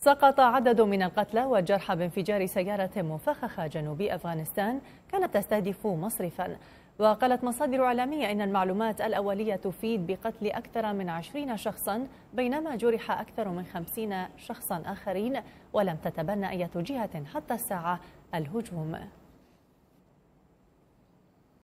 سقط عدد من القتلى والجرحى بانفجار سيارة مفخخة جنوب أفغانستان كانت تستهدف مصرفا وقالت مصادر إعلامية إن المعلومات الأولية تفيد بقتل أكثر من عشرين شخصا بينما جرح أكثر من خمسين شخصا آخرين ولم تتبنى أي جهة حتى الساعة الهجوم